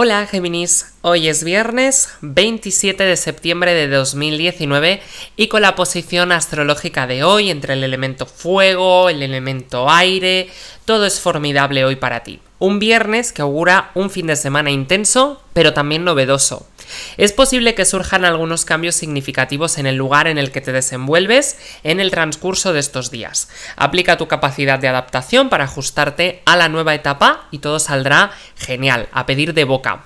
Hola Géminis, hoy es viernes 27 de septiembre de 2019 y con la posición astrológica de hoy entre el elemento fuego, el elemento aire, todo es formidable hoy para ti. Un viernes que augura un fin de semana intenso, pero también novedoso. Es posible que surjan algunos cambios significativos en el lugar en el que te desenvuelves en el transcurso de estos días. Aplica tu capacidad de adaptación para ajustarte a la nueva etapa y todo saldrá genial, a pedir de boca.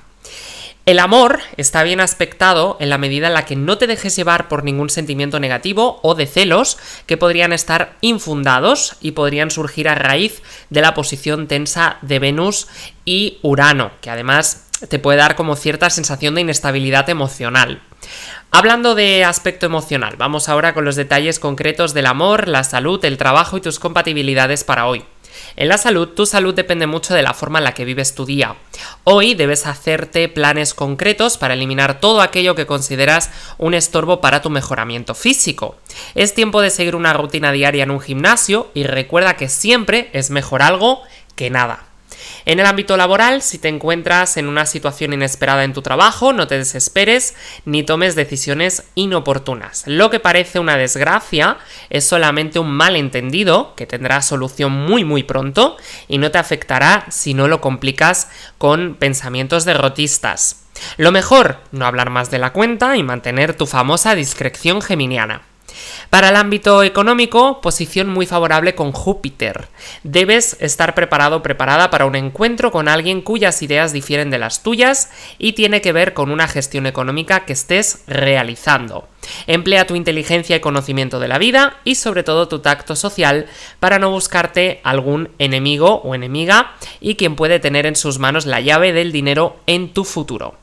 El amor está bien aspectado en la medida en la que no te dejes llevar por ningún sentimiento negativo o de celos que podrían estar infundados y podrían surgir a raíz de la posición tensa de Venus y Urano, que además te puede dar como cierta sensación de inestabilidad emocional. Hablando de aspecto emocional, vamos ahora con los detalles concretos del amor, la salud, el trabajo y tus compatibilidades para hoy. En la salud, tu salud depende mucho de la forma en la que vives tu día. Hoy debes hacerte planes concretos para eliminar todo aquello que consideras un estorbo para tu mejoramiento físico. Es tiempo de seguir una rutina diaria en un gimnasio y recuerda que siempre es mejor algo que nada. En el ámbito laboral, si te encuentras en una situación inesperada en tu trabajo, no te desesperes ni tomes decisiones inoportunas. Lo que parece una desgracia es solamente un malentendido que tendrá solución muy muy pronto y no te afectará si no lo complicas con pensamientos derrotistas. Lo mejor, no hablar más de la cuenta y mantener tu famosa discreción geminiana. Para el ámbito económico, posición muy favorable con Júpiter. Debes estar preparado o preparada para un encuentro con alguien cuyas ideas difieren de las tuyas y tiene que ver con una gestión económica que estés realizando. Emplea tu inteligencia y conocimiento de la vida y sobre todo tu tacto social para no buscarte algún enemigo o enemiga y quien puede tener en sus manos la llave del dinero en tu futuro.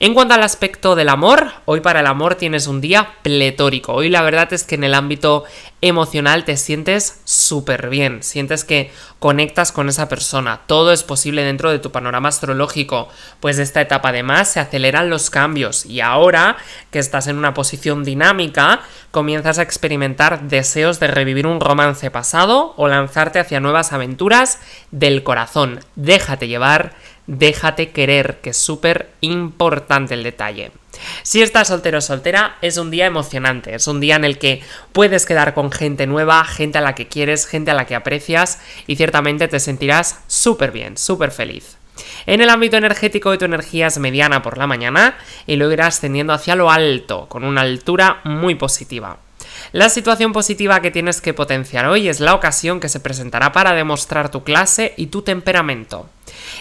En cuanto al aspecto del amor, hoy para el amor tienes un día pletórico. Hoy la verdad es que en el ámbito emocional te sientes súper bien, sientes que conectas con esa persona, todo es posible dentro de tu panorama astrológico, pues esta etapa además se aceleran los cambios y ahora que estás en una posición dinámica, comienzas a experimentar deseos de revivir un romance pasado o lanzarte hacia nuevas aventuras del corazón. Déjate llevar déjate querer, que es súper importante el detalle. Si estás soltero o soltera, es un día emocionante, es un día en el que puedes quedar con gente nueva, gente a la que quieres, gente a la que aprecias y ciertamente te sentirás súper bien, súper feliz. En el ámbito energético tu energía es mediana por la mañana y lo irás ascendiendo hacia lo alto, con una altura muy positiva. La situación positiva que tienes que potenciar hoy es la ocasión que se presentará para demostrar tu clase y tu temperamento.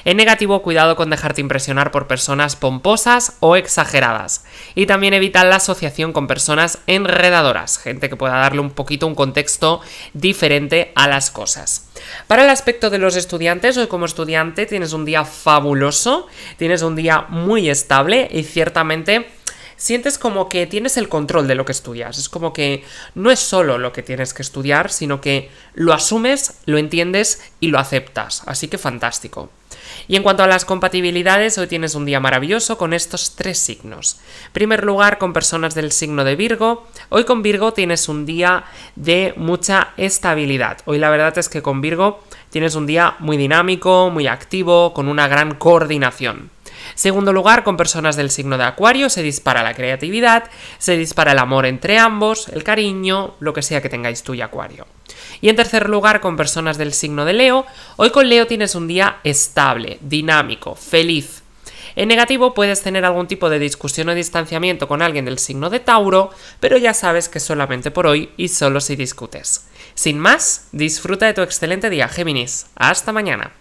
En negativo, cuidado con dejarte impresionar por personas pomposas o exageradas. Y también evita la asociación con personas enredadoras, gente que pueda darle un poquito un contexto diferente a las cosas. Para el aspecto de los estudiantes, hoy como estudiante tienes un día fabuloso, tienes un día muy estable y ciertamente sientes como que tienes el control de lo que estudias. Es como que no es solo lo que tienes que estudiar, sino que lo asumes, lo entiendes y lo aceptas. Así que fantástico. Y en cuanto a las compatibilidades, hoy tienes un día maravilloso con estos tres signos. primer lugar, con personas del signo de Virgo. Hoy con Virgo tienes un día de mucha estabilidad. Hoy la verdad es que con Virgo tienes un día muy dinámico, muy activo, con una gran coordinación. Segundo lugar, con personas del signo de Acuario se dispara la creatividad, se dispara el amor entre ambos, el cariño, lo que sea que tengáis tú y Acuario. Y en tercer lugar, con personas del signo de Leo, hoy con Leo tienes un día estable, dinámico, feliz. En negativo puedes tener algún tipo de discusión o distanciamiento con alguien del signo de Tauro, pero ya sabes que solamente por hoy y solo si discutes. Sin más, disfruta de tu excelente día, Géminis. Hasta mañana.